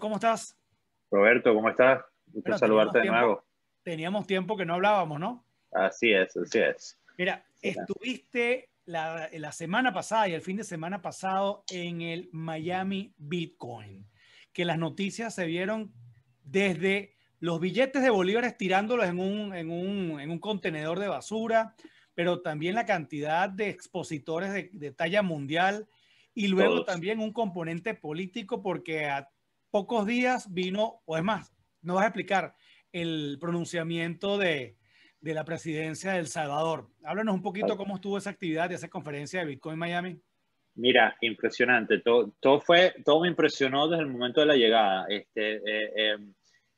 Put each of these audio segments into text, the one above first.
¿cómo estás? Roberto, ¿cómo estás? Gusto saludarte de nuevo. Teníamos tiempo que no hablábamos, ¿no? Así es, así es. Mira, estuviste la, semana pasada y el fin de semana pasado en el Miami Bitcoin, que las noticias se vieron desde los billetes de bolívares tirándolos en un, en un, contenedor de basura, pero también la cantidad de expositores de, talla mundial y luego también un componente político porque a pocos días vino, o es más, no vas a explicar el pronunciamiento de, la presidencia de El Salvador. Háblanos un poquito cómo estuvo esa actividad y esa conferencia de Bitcoin Miami. Mira, impresionante. Todo, fue, todo me impresionó desde el momento de la llegada. Este, eh, eh,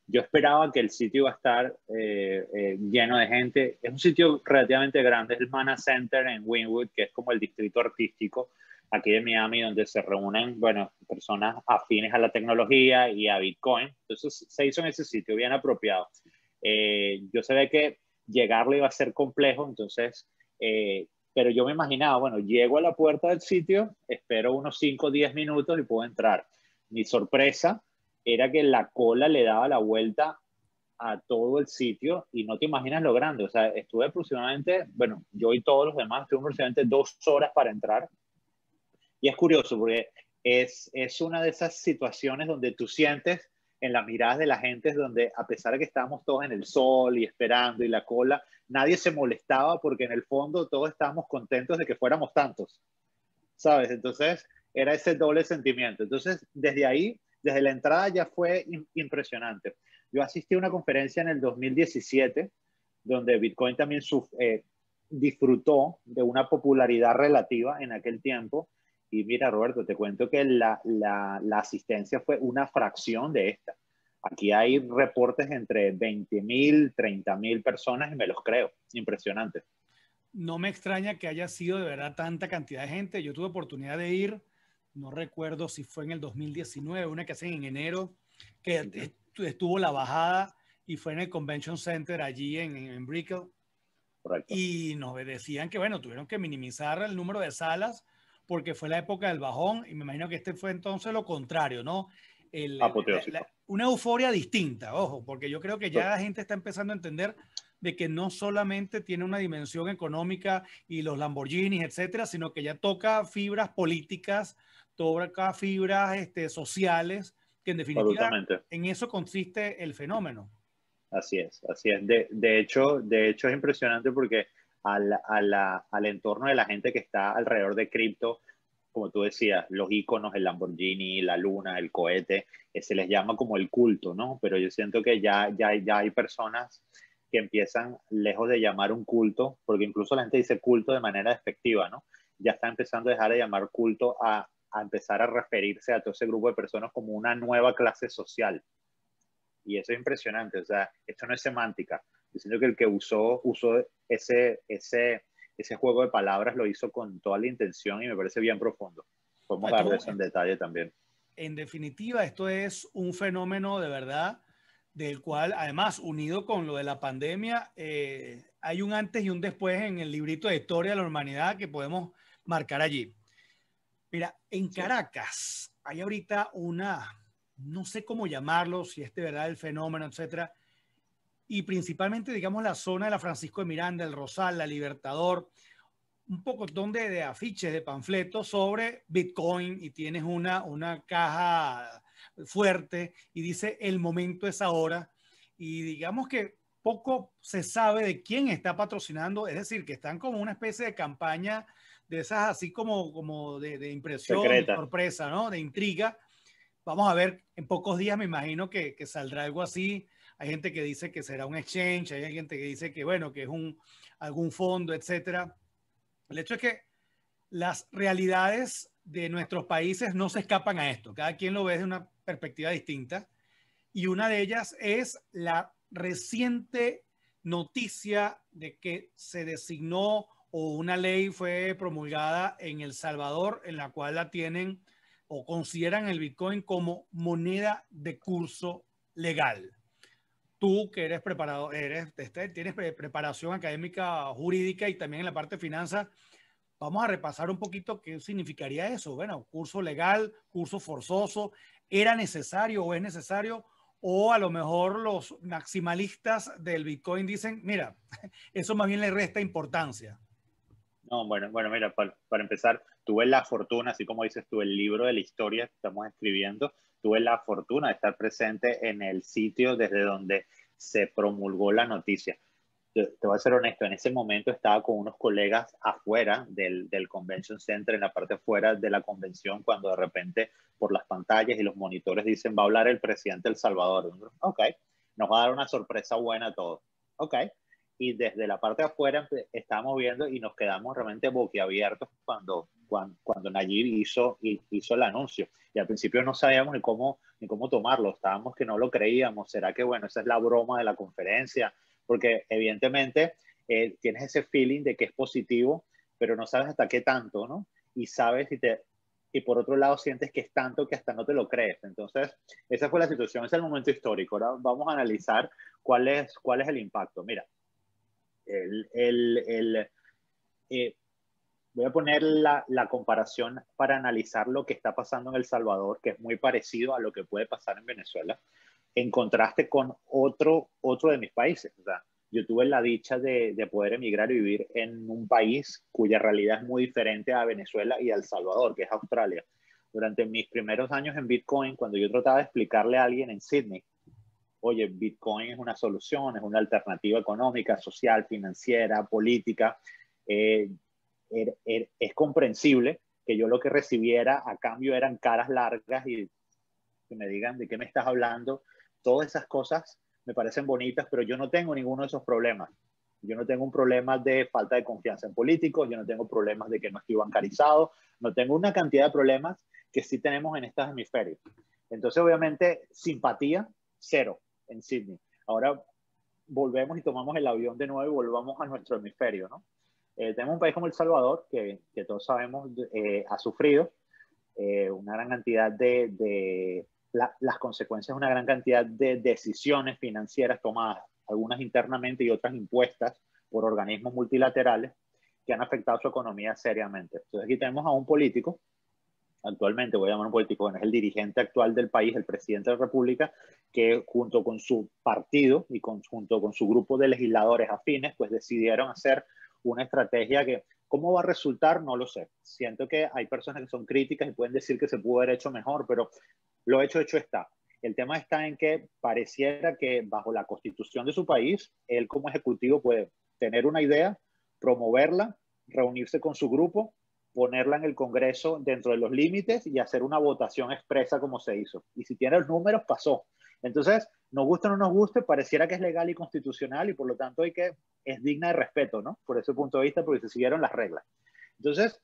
yo esperaba que el sitio iba a estar eh, lleno de gente. Es un sitio relativamente grande, el Mana Center en Winwood, que es como el distrito artístico aquí de Miami, donde se reúnen, bueno, personas afines a la tecnología y a Bitcoin. Entonces se hizo en ese sitio bien apropiado. Eh, yo sabía que llegarle iba a ser complejo, entonces, eh, pero yo me imaginaba, bueno, llego a la puerta del sitio, espero unos 5 o 10 minutos y puedo entrar. Mi sorpresa era que la cola le daba la vuelta a todo el sitio y no te imaginas lo grande. O sea, estuve aproximadamente, bueno, yo y todos los demás, estuve aproximadamente dos horas para entrar y es curioso porque es, es una de esas situaciones donde tú sientes en las miradas de la gente, donde a pesar de que estábamos todos en el sol y esperando y la cola, nadie se molestaba porque en el fondo todos estábamos contentos de que fuéramos tantos, ¿sabes? Entonces era ese doble sentimiento. Entonces desde ahí, desde la entrada ya fue impresionante. Yo asistí a una conferencia en el 2017 donde Bitcoin también eh, disfrutó de una popularidad relativa en aquel tiempo y mira, Roberto, te cuento que la, asistencia fue una fracción de esta. Aquí hay reportes entre 20.000, 30.000 personas y me los creo. Impresionante. No me extraña que haya sido de verdad tanta cantidad de gente. Yo tuve oportunidad de ir, no recuerdo si fue en el 2019, una que hacen en enero, que estuvo la bajada y fue en el Convention Center allí en, en Brickell. Correcto. Y nos decían que, bueno, tuvieron que minimizar el número de salas porque fue la época del bajón y me imagino que este fue entonces lo contrario, ¿no? El, ah, una euforia distinta, ojo, porque yo creo que ya la gente está empezando a entender de que no solamente tiene una dimensión económica y los Lamborghinis, etcétera, sino que ya toca fibras políticas, toca fibras este, sociales, que en definitiva en eso consiste el fenómeno. Así es, así es. De, de, hecho, de hecho es impresionante porque al, entorno de la gente que está alrededor de cripto, como tú decías, los iconos, el Lamborghini, la luna, el cohete, eh, se les llama como el culto, ¿no? Pero yo siento que ya, ya, ya hay personas que empiezan lejos de llamar un culto, porque incluso la gente dice culto de manera despectiva, ¿no? Ya está empezando a dejar de llamar culto a, a empezar a referirse a todo ese grupo de personas como una nueva clase social. Y eso es impresionante, o sea, esto no es semántica, Diciendo que el que usó, usó ese, ese, ese juego de palabras lo hizo con toda la intención y me parece bien profundo. Podemos darles un en detalle también. En definitiva, esto es un fenómeno de verdad del cual, además, unido con lo de la pandemia, eh, hay un antes y un después en el librito de historia de la humanidad que podemos marcar allí. Mira, en Caracas hay ahorita una, no sé cómo llamarlo, si es de verdad el fenómeno, etcétera, y principalmente, digamos, la zona de la Francisco de Miranda, el Rosal, la Libertador, un poco donde de afiches, de panfletos sobre Bitcoin y tienes una, una caja fuerte y dice el momento es ahora y digamos que poco se sabe de quién está patrocinando, es decir, que están como una especie de campaña de esas así como, como de, impresión, de sorpresa, ¿no? De intriga. Vamos a ver, en pocos días me imagino que saldrá algo así hay gente que dice que será un exchange, hay gente que dice que, bueno, que es un, algún fondo, etcétera. El hecho es que las realidades de nuestros países no se escapan a esto. Cada quien lo ve desde una perspectiva distinta. Y una de ellas es la reciente noticia de que se designó o una ley fue promulgada en El Salvador en la cual la tienen o consideran el Bitcoin como moneda de curso legal tú que eres preparado, eres, este, tienes preparación académica jurídica y también en la parte de finanzas, vamos a repasar un poquito qué significaría eso. Bueno, curso legal, curso forzoso, ¿era necesario o es necesario? O a lo mejor los maximalistas del Bitcoin dicen, mira, eso más bien le resta importancia. No, bueno, bueno, mira, para, para empezar, tuve la fortuna, así como dices tú, el libro de la historia que estamos escribiendo, tuve la fortuna de estar presente en el sitio desde donde se promulgó la noticia. Te, voy a ser honesto, en ese momento estaba con unos colegas afuera del, del Convention Center, en la parte afuera de la convención, cuando de repente por las pantallas y los monitores dicen, va a hablar el presidente el Salvador. Ok, nos va a dar una sorpresa buena a todos. Ok, y desde la parte afuera estamos viendo y nos quedamos realmente boquiabiertos cuando cuando, cuando Nayib hizo, hizo el anuncio. Y al principio no sabíamos ni cómo, ni cómo tomarlo, estábamos que no lo creíamos. ¿Será que, bueno, esa es la broma de la conferencia? Porque evidentemente eh, tienes ese feeling de que es positivo, pero no sabes hasta qué tanto, ¿no? Y sabes y te, y por otro lado sientes que es tanto que hasta no te lo crees. Entonces, esa fue la situación, ese es el momento histórico. Ahora vamos a analizar cuál es, cuál es el impacto. Mira, el, el, eh, Voy a poner la, comparación para analizar lo que está pasando en El Salvador, que es muy parecido a lo que puede pasar en Venezuela, en contraste con otro, otro de mis países. Yo tuve la dicha de, de poder emigrar y vivir en un país cuya realidad es muy diferente a Venezuela y a El Salvador, que es Australia. Durante mis primeros años en Bitcoin, cuando yo trataba de explicarle a alguien en Sydney oye, Bitcoin es una solución, es una alternativa económica, social, financiera, política. Eh, Er, er, es comprensible que yo lo que recibiera a cambio eran caras largas y que me digan de qué me estás hablando. Todas esas cosas me parecen bonitas, pero yo no tengo ninguno de esos problemas. Yo no tengo un problema de falta de confianza en políticos, yo no tengo problemas de que no estoy bancarizado, no tengo una cantidad de problemas que sí tenemos en estos hemisferios. Entonces, obviamente, simpatía, cero en Sydney. Ahora volvemos y tomamos el avión de nuevo y volvamos a nuestro hemisferio, ¿no? Eh, tenemos un país como El Salvador, que, que todos sabemos eh, ha sufrido eh, una gran cantidad de, de las consecuencias, una gran cantidad de decisiones financieras tomadas, algunas internamente y otras impuestas por organismos multilaterales que han afectado su economía seriamente. Entonces aquí tenemos a un político, actualmente voy a llamar un político, bueno, es el dirigente actual del país, el presidente de la República, que junto con su partido y con, junto con su grupo de legisladores afines, pues decidieron hacer una estrategia que, ¿cómo va a resultar? No lo sé. Siento que hay personas que son críticas y pueden decir que se pudo haber hecho mejor, pero lo hecho, hecho está. El tema está en que pareciera que bajo la constitución de su país, él como ejecutivo puede tener una idea, promoverla, reunirse con su grupo, ponerla en el Congreso dentro de los límites y hacer una votación expresa como se hizo. Y si tiene los números, pasó. Entonces, nos guste o no nos guste, pareciera que es legal y constitucional y por lo tanto hay que, es digna de respeto, ¿no? Por ese punto de vista, porque se siguieron las reglas. Entonces,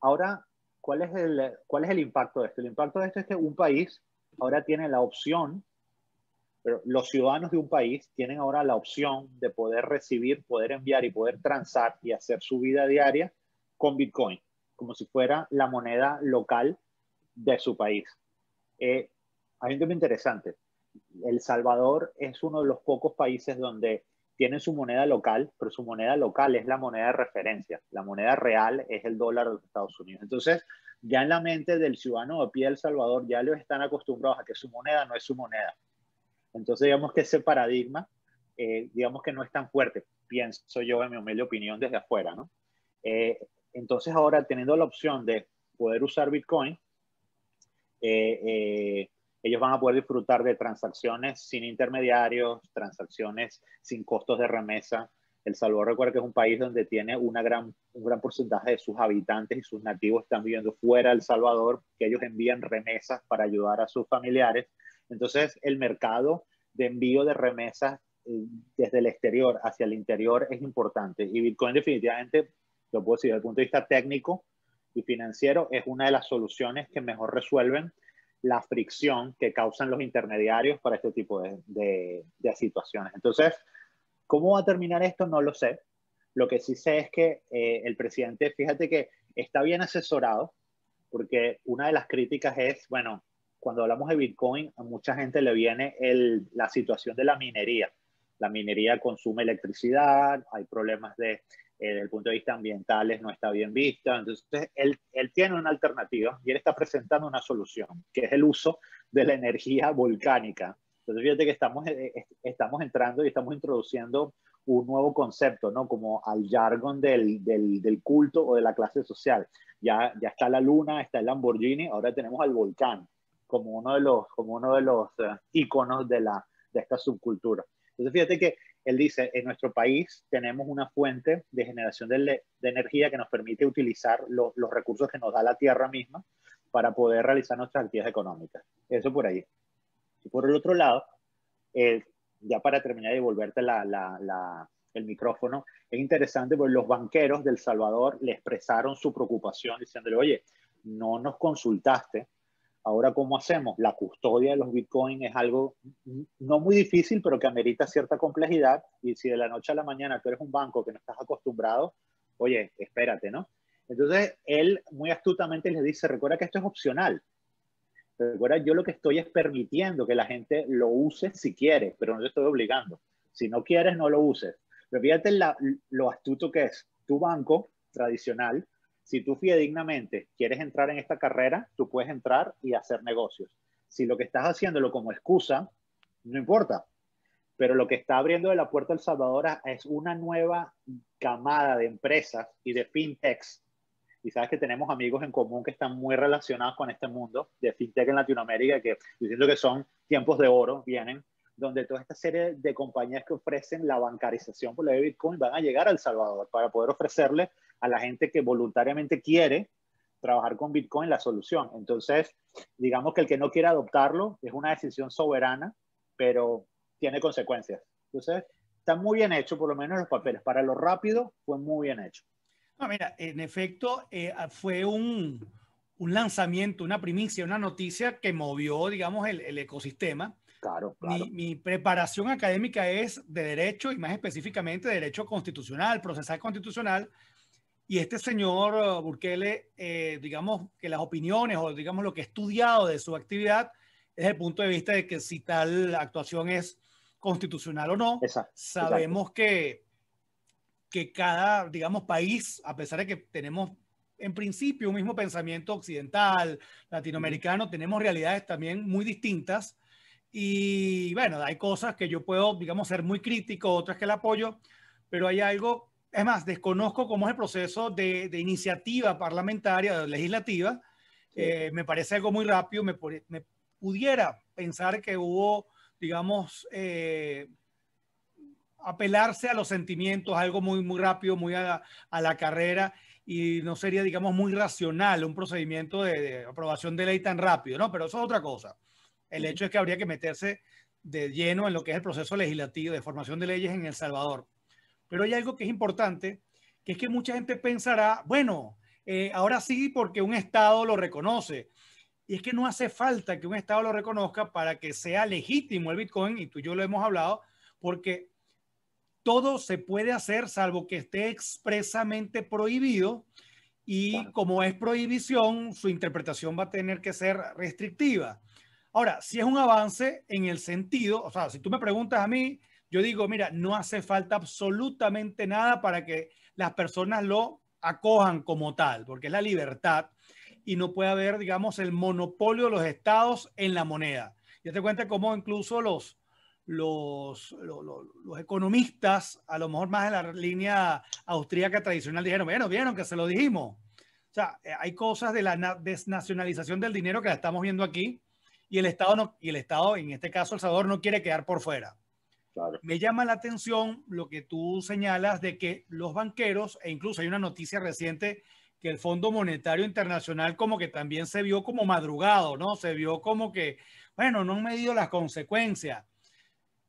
ahora, ¿cuál es el, cuál es el impacto de esto? El impacto de esto es que un país ahora tiene la opción, pero los ciudadanos de un país tienen ahora la opción de poder recibir, poder enviar y poder transar y hacer su vida diaria con Bitcoin, como si fuera la moneda local de su país. Eh, hay un tema interesante el Salvador es uno de los pocos países donde tiene su moneda local, pero su moneda local es la moneda de referencia. La moneda real es el dólar de Estados Unidos. Entonces, ya en la mente del ciudadano de pie de Salvador, ya lo están acostumbrados a que su moneda no es su moneda. Entonces, digamos que ese paradigma, eh, digamos que no es tan fuerte, pienso yo en mi humilde opinión desde afuera, ¿no? Eh, entonces, ahora teniendo la opción de poder usar Bitcoin, eh, eh ellos van a poder disfrutar de transacciones sin intermediarios, transacciones sin costos de remesa. El Salvador recuerda que es un país donde tiene una gran, un gran porcentaje de sus habitantes y sus nativos están viviendo fuera del Salvador, que ellos envían remesas para ayudar a sus familiares. Entonces, el mercado de envío de remesas eh, desde el exterior hacia el interior es importante. Y Bitcoin definitivamente, lo puedo decir desde el punto de vista técnico y financiero, es una de las soluciones que mejor resuelven la fricción que causan los intermediarios para este tipo de, situaciones. Entonces, ¿cómo va a terminar esto? No lo sé. Lo que sí sé es que eh, el presidente, fíjate que está bien asesorado, porque una de las críticas es, bueno, cuando hablamos de Bitcoin, a mucha gente le viene el, la situación de la minería. La minería consume electricidad, hay problemas de eh, desde el punto de vista ambiental no está bien vista. Entonces, él, él, tiene una alternativa y él está presentando una solución, que es el uso de la energía volcánica. Entonces, fíjate que estamos, eh, eh, estamos entrando y estamos introduciendo un nuevo concepto, ¿no? Como al jargon del, del, del, culto o de la clase social. Ya, ya está la luna, está el Lamborghini, ahora tenemos al volcán como uno de los, como uno de los íconos de, la, de esta subcultura. Entonces, fíjate que él dice, en nuestro país tenemos una fuente de generación de, energía que nos permite utilizar los recursos que nos da la tierra misma para poder realizar nuestras actividades económicas. Eso por ahí. Y por el otro lado, eh, ya para terminar y volverte el micrófono, es interesante porque los banqueros del Salvador le expresaron su preocupación diciéndole, oye, no nos consultaste Ahora, ¿cómo hacemos? La custodia de los bitcoins es algo no muy difícil, pero que amerita cierta complejidad. Y si de la noche a la mañana tú eres un banco que no estás acostumbrado, oye, espérate, ¿no? Entonces, él muy astutamente le dice, recuerda que esto es opcional. Recuerda, yo lo que estoy es permitiendo que la gente lo use si quiere, pero no te estoy obligando. Si no quieres, no lo uses. Pero fíjate lo astuto que es. Tu banco tradicional si tú fidedignamente quieres entrar en esta carrera, tú puedes entrar y hacer negocios. Si lo que estás haciéndolo como excusa, no importa. Pero lo que está abriendo de la puerta El Salvador es una nueva camada de empresas y de fintechs. Y sabes que tenemos amigos en común que están muy relacionados con este mundo de fintech en Latinoamérica, que diciendo que son tiempos de oro, vienen, donde toda esta serie de compañías que ofrecen la bancarización por la de Bitcoin van a llegar al Salvador para poder ofrecerle a la gente que voluntariamente quiere trabajar con Bitcoin la solución. Entonces, digamos que el que no quiere adoptarlo es una decisión soberana, pero tiene consecuencias. Entonces, está muy bien hecho, por lo menos los papeles. Para lo rápido, fue muy bien hecho. No, mira, en efecto, eh, fue un, un, lanzamiento, una primicia, una noticia que movió, digamos, el, el ecosistema. Claro, claro. Mi, mi, preparación académica es de derecho y más específicamente derecho constitucional, procesal constitucional. Y este señor eh, Burkele, eh, digamos que las opiniones o digamos lo que he estudiado de su actividad es el punto de vista de que si tal actuación es constitucional o no. Sabemos Que, que cada, digamos, país, a pesar de que tenemos en principio un mismo pensamiento occidental, latinoamericano, tenemos realidades también muy distintas. Y bueno, hay cosas que yo puedo, digamos, ser muy crítico, otras que le apoyo, pero hay algo es más, desconozco cómo es el proceso de, iniciativa parlamentaria, legislativa. Eh, me parece algo muy rápido. Me, pudiera pensar que hubo, digamos, eh, apelarse a los sentimientos, algo muy, muy rápido, muy a la, carrera y no sería, digamos, muy racional un procedimiento de, de, aprobación de ley tan rápido, ¿no? Pero eso es otra cosa. El hecho es que habría que meterse de lleno en lo que es el proceso legislativo de formación de leyes en El Salvador. Pero hay algo que es importante, que es que mucha gente pensará, bueno, eh, ahora sí porque un Estado lo reconoce. Y es que no hace falta que un Estado lo reconozca para que sea legítimo el Bitcoin, y tú y yo lo hemos hablado, porque todo se puede hacer salvo que esté expresamente prohibido y como es prohibición, su interpretación va a tener que ser restrictiva. Ahora, si es un avance en el sentido, o sea, si tú me preguntas a mí, yo digo, mira, no hace falta absolutamente nada para que las personas lo acojan como tal, porque es la libertad y no puede haber, digamos, el monopolio de los estados en la moneda. Ya te cuenta cómo incluso los, los, los, economistas, a lo mejor más de la línea austríaca tradicional, dijeron, bueno, vieron que se lo dijimos. O sea, eh, hay cosas de la desnacionalización del dinero que la estamos viendo aquí y el Estado, no, y el Estado en este caso El Salvador, no quiere quedar por fuera. Me llama la atención lo que tú señalas de que los banqueros, e incluso hay una noticia reciente que el Fondo Monetario Internacional como que también se vio como madrugado, ¿no? Se vio como que, bueno, no han medido las consecuencias.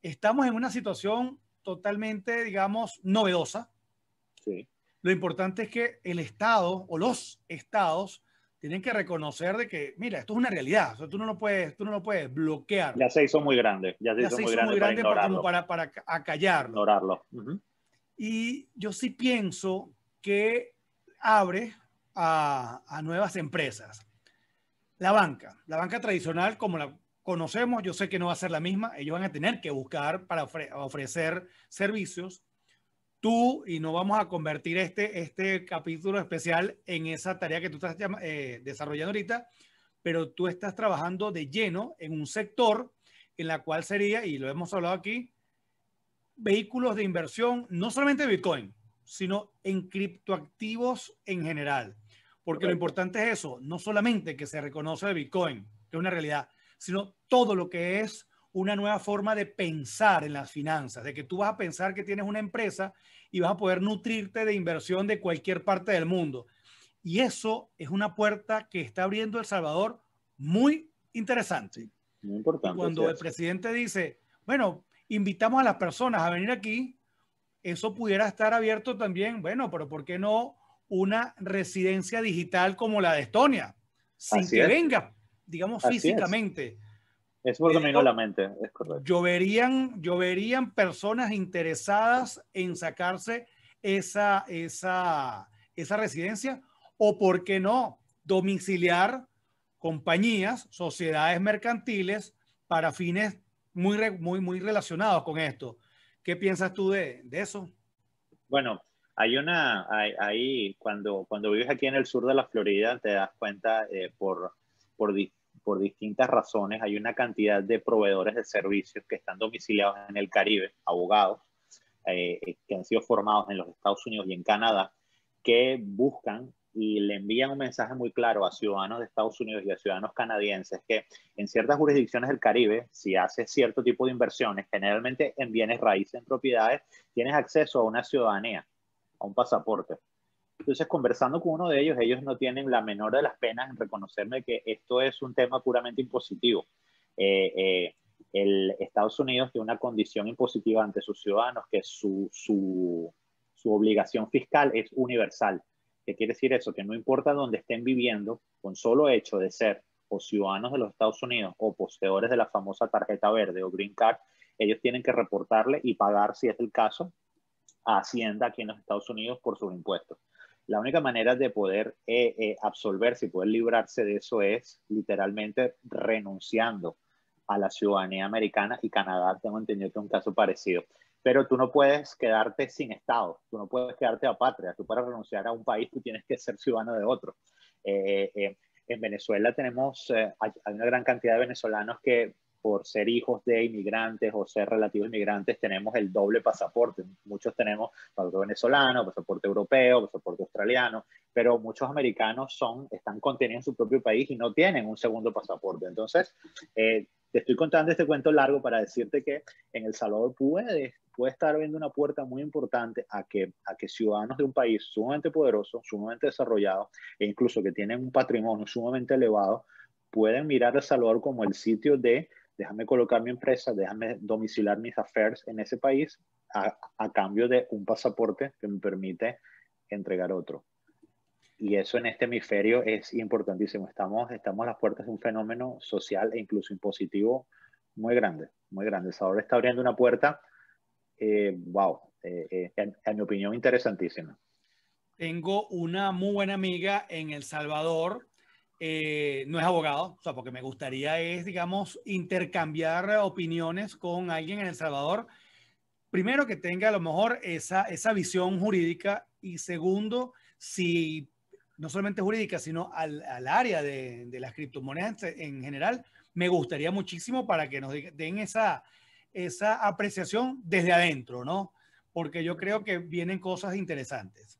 Estamos en una situación totalmente, digamos, novedosa. Sí. Lo importante es que el Estado o los estados tienen que reconocer de que, mira, esto es una realidad, tú no lo puedes, tú no lo puedes bloquear. Ya se hizo muy grande, ya se, hizo, muy grande, para, para, para, acallarlo. Y yo sí pienso que abre a, a, nuevas empresas. La banca, la banca tradicional como la conocemos, yo sé que no va a ser la misma, ellos van a tener que buscar para ofrecer servicios tú y no vamos a convertir este, este capítulo especial en esa tarea que tú estás eh, desarrollando ahorita, pero tú estás trabajando de lleno en un sector en la cual sería, y lo hemos hablado aquí, vehículos de inversión, no solamente Bitcoin, sino en criptoactivos en general. Porque lo importante es eso, no solamente que se reconoce Bitcoin, que es una realidad, sino todo lo que es una nueva forma de pensar en las finanzas, de que tú vas a pensar que tienes una empresa y vas a poder nutrirte de inversión de cualquier parte del mundo. Y eso es una puerta que está abriendo El Salvador muy interesante. Cuando el presidente dice, bueno, invitamos a las personas a venir aquí, eso pudiera estar abierto también, bueno, pero ¿por qué no una residencia digital como la de Estonia? Sin que venga, digamos, físicamente. Eso que me la mente, es correcto. Lloverían, personas interesadas en sacarse esa, esa, esa residencia o, ¿por qué no?, domiciliar compañías, sociedades mercantiles para fines muy, muy, muy relacionados con esto. ¿Qué piensas tú de, eso? Bueno, hay una, ahí cuando, cuando vives aquí en el sur de la Florida, te das cuenta eh, por, por, por distintas razones, hay una cantidad de proveedores de servicios que están domiciliados en el Caribe, abogados, eh, eh, que han sido formados en los Estados Unidos y en Canadá, que buscan y le envían un mensaje muy claro a ciudadanos de Estados Unidos y a ciudadanos canadienses que en ciertas jurisdicciones del Caribe, si haces cierto tipo de inversiones, generalmente en bienes raíces, en propiedades, tienes acceso a una ciudadanía, a un pasaporte. Entonces, conversando con uno de ellos, ellos no tienen la menor de las penas en reconocerme que esto es un tema puramente impositivo. Eh, eh, el Estados Unidos tiene una condición impositiva ante sus ciudadanos, que su, su, su obligación fiscal es universal. ¿Qué quiere decir eso? Que no importa dónde estén viviendo, con solo hecho de ser o ciudadanos de los Estados Unidos o poseedores de la famosa tarjeta verde o green card, ellos tienen que reportarle y pagar, si es el caso, a Hacienda aquí en los Estados Unidos por sus impuestos la única manera de poder eh, eh, absolverse y poder librarse de eso es literalmente renunciando a la ciudadanía americana y Canadá, tengo entendido que es un caso parecido. Pero tú no puedes quedarte sin Estado, tú no puedes quedarte a patria, tú para renunciar a un país tú tienes que ser ciudadano de otro. Eh, eh, en Venezuela tenemos, eh, hay una gran cantidad de venezolanos que por ser hijos de inmigrantes o ser relativos inmigrantes, tenemos el doble pasaporte. Muchos tenemos pasaporte venezolano, pasaporte europeo, pasaporte australiano, pero muchos americanos son, están contenidos en su propio país y no tienen un segundo pasaporte. Entonces, eh, te estoy contando este cuento largo para decirte que en El Salvador puede, puede estar abriendo una puerta muy importante a que, a que ciudadanos de un país sumamente poderoso, sumamente desarrollado e incluso que tienen un patrimonio sumamente elevado, pueden mirar El Salvador como el sitio de déjame colocar mi empresa, déjame domiciliar mis affairs en ese país a, cambio de un pasaporte que me permite entregar otro. Y eso en este hemisferio es importantísimo. Estamos, estamos a las puertas de un fenómeno social e incluso impositivo muy grande, muy grande. Ahora está abriendo una puerta, eh, wow, eh, eh en, mi opinión, interesantísima. Tengo una muy buena amiga en El Salvador eh, no es abogado, o sea, porque me gustaría es, digamos, intercambiar opiniones con alguien en El Salvador. Primero, que tenga a lo mejor esa, esa visión jurídica y segundo, si no solamente jurídica, sino al, área de, de, las criptomonedas en general, me gustaría muchísimo para que nos den esa, esa apreciación desde adentro, ¿no? Porque yo creo que vienen cosas interesantes.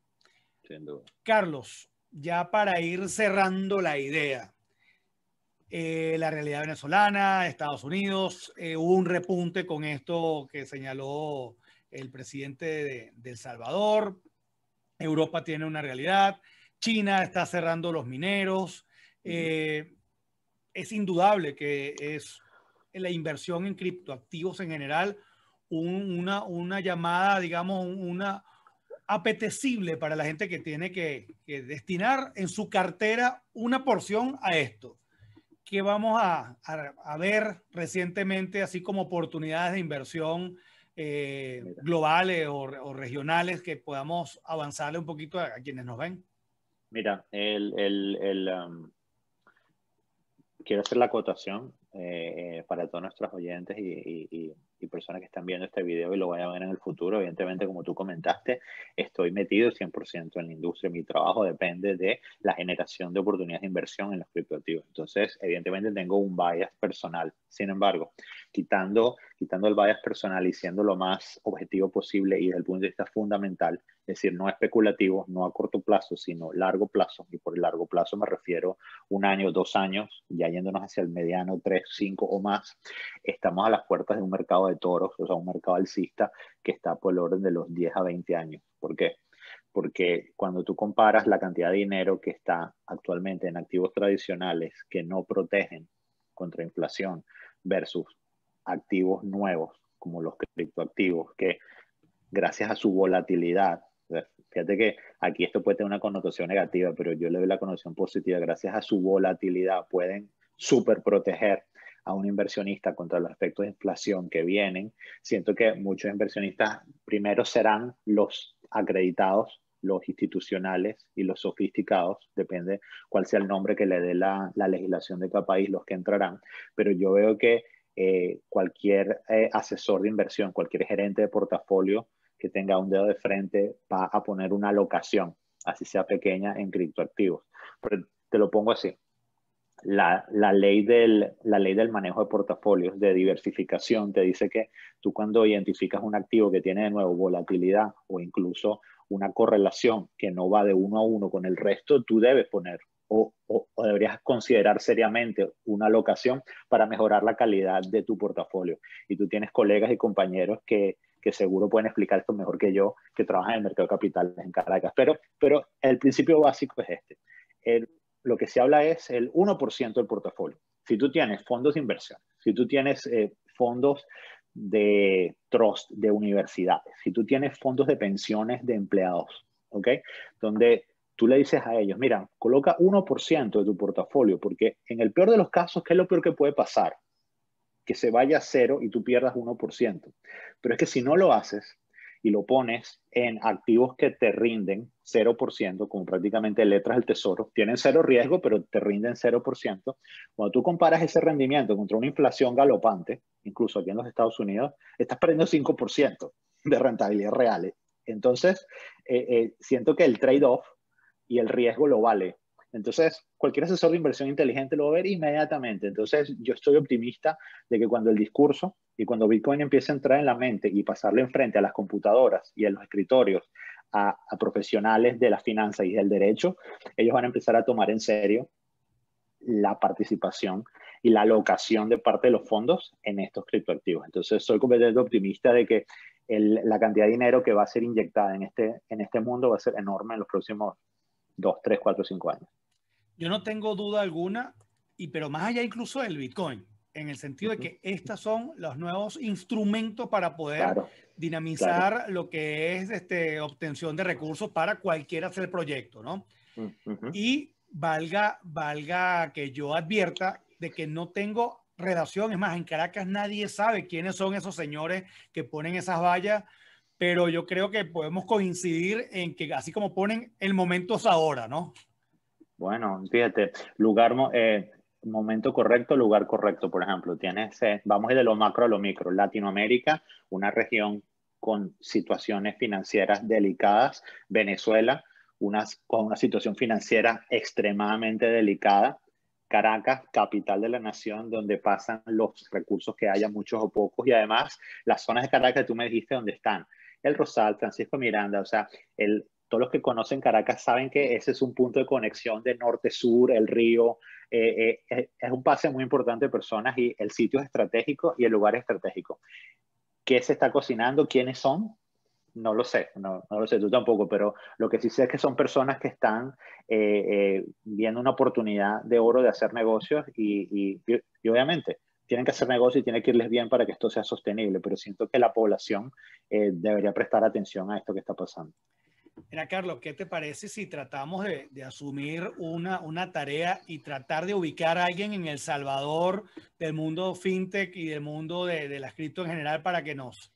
Carlos, ya para ir cerrando la idea, eh, la realidad venezolana, Estados Unidos, eh, hubo un repunte con esto que señaló el presidente de, El Salvador, Europa tiene una realidad, China está cerrando los mineros, eh, es indudable que es la inversión en criptoactivos en general una llamada, digamos, una, apetecible para la gente que tiene que, destinar en su cartera una porción a esto que vamos a, ver recientemente, así como oportunidades de inversión eh, globales o, regionales que podamos avanzarle un poquito a, quienes nos ven? Mira, um, quiero hacer la acotación eh, eh, para todos nuestros oyentes y, y, y y personas que están viendo este video y lo vayan a ver en el futuro, evidentemente, como tú comentaste, estoy metido 100% en la industria. Mi trabajo depende de la generación de oportunidades de inversión en los criptoactivos. Entonces, evidentemente, tengo un bias personal. Sin embargo, quitando, quitando el bias personal y siendo lo más objetivo posible y desde el punto de vista fundamental, es decir, no especulativos, no a corto plazo, sino largo plazo, y por el largo plazo me refiero un año, dos años, ya yéndonos hacia el mediano, tres, cinco o más, estamos a las puertas de un mercado de toros, o sea, un mercado alcista que está por el orden de los 10 a 20 años. ¿Por qué? Porque cuando tú comparas la cantidad de dinero que está actualmente en activos tradicionales que no protegen contra inflación versus activos nuevos como los criptoactivos que gracias a su volatilidad Fíjate que aquí esto puede tener una connotación negativa, pero yo le doy la connotación positiva. Gracias a su volatilidad pueden super proteger a un inversionista contra los efectos de inflación que vienen. Siento que muchos inversionistas primero serán los acreditados, los institucionales y los sofisticados, depende cuál sea el nombre que le dé la, la legislación de cada país, los que entrarán. Pero yo veo que eh, cualquier eh, asesor de inversión, cualquier gerente de portafolio, que tenga un dedo de frente va a poner una locación, así sea pequeña, en criptoactivos. Pero te lo pongo así. La, ley del, manejo de portafolios, de diversificación, te dice que tú cuando identificas un activo que tiene de nuevo volatilidad o incluso una correlación que no va de uno a uno con el resto, tú debes poner o, deberías considerar seriamente una locación para mejorar la calidad de tu portafolio. Y tú tienes colegas y compañeros que que seguro pueden explicar esto mejor que yo, que trabajan en el mercado de capitales en Caracas. Pero, pero el principio básico es este. El, lo que se habla es el 1% del portafolio. Si tú tienes fondos de inversión, si tú tienes eh, fondos de trust de universidades, si tú tienes fondos de pensiones de empleados, ¿ok? Donde tú le dices a ellos, mira, coloca 1% de tu portafolio, porque en el peor de los casos, ¿qué es lo peor que puede pasar? que se vaya a cero y tú pierdas 1%. Pero es que si no lo haces y lo pones en activos que te rinden 0%, como prácticamente letras del tesoro, tienen cero riesgo, pero te rinden 0%. Cuando tú comparas ese rendimiento contra una inflación galopante, incluso aquí en los Estados Unidos, estás perdiendo 5% de rentabilidad real. Entonces, eh, eh, siento que el trade-off y el riesgo lo vale entonces, cualquier asesor de inversión inteligente lo va a ver inmediatamente. Entonces, yo estoy optimista de que cuando el discurso y cuando Bitcoin empiece a entrar en la mente y pasarle enfrente a las computadoras y a los escritorios, a, profesionales de la finanza y del derecho, ellos van a empezar a tomar en serio la participación y la alocación de parte de los fondos en estos criptoactivos. Entonces, soy completamente optimista de que la cantidad de dinero que va a ser inyectada en este, en este mundo va a ser enorme en los próximos dos, tres, cuatro, cinco años. Yo no tengo duda alguna, y, pero más allá incluso del Bitcoin, en el sentido de que estos son los nuevos instrumentos para poder dinamizar lo que es este, obtención de recursos para cualquiera hacer proyecto, ¿no? Y valga, valga que yo advierta de que no tengo relación, es más, en Caracas nadie sabe quiénes son esos señores que ponen esas vallas pero yo creo que podemos coincidir en que así como ponen, el momento es ahora, ¿no? Bueno, fíjate, lugar, eh, momento correcto, lugar correcto, por ejemplo, tienes, eh, vamos de lo macro a lo micro, Latinoamérica, una región con situaciones financieras delicadas, Venezuela, una, con una situación financiera extremadamente delicada, Caracas, capital de la nación, donde pasan los recursos que haya, muchos o pocos, y además las zonas de Caracas, tú me dijiste dónde están, el Rosal, Francisco Miranda, o sea, todos los que conocen Caracas saben que ese es un punto de conexión de norte-sur, el río, eh, eh, es un pase muy importante de personas y el sitio es estratégico y el lugar es estratégico. ¿Qué se está cocinando? ¿Quiénes son? No lo sé, no, lo sé tú tampoco, pero lo que sí sé es que son personas que están eh, viendo una oportunidad de oro de hacer negocios y obviamente tienen que hacer negocio y tiene que irles bien para que esto sea sostenible, pero siento que la población eh, debería prestar atención a esto que está pasando. Mira, Carlos, ¿qué te parece si tratamos de, asumir una, tarea y tratar de ubicar a alguien en el salvador del mundo fintech y del mundo de, la las cripto en general para que nos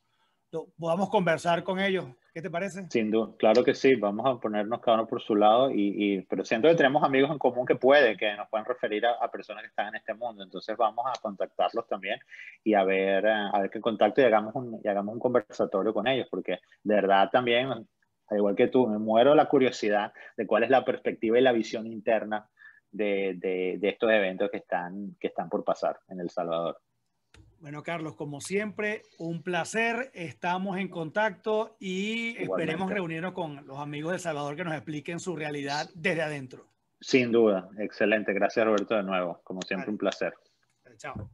podamos conversar con ellos? ¿Qué te parece? Sin duda, claro que sí, vamos a ponernos cada uno por su lado, y, pero siento que tenemos amigos en común que pueden, que nos pueden referir a, personas que están en este mundo, entonces vamos a contactarlos también y a ver, eh, a ver qué contacto y hagamos, un, y hagamos un conversatorio con ellos, porque de verdad también, al igual que tú, me muero la curiosidad de cuál es la perspectiva y la visión interna de, de, de estos eventos que están, que están por pasar en El Salvador. Bueno, Carlos, como siempre, un placer. Estamos en contacto y esperemos reunirnos con los amigos de Salvador que nos expliquen su realidad desde adentro. Sin duda, excelente. Gracias, Roberto, de nuevo. Como siempre, un placer. Chao.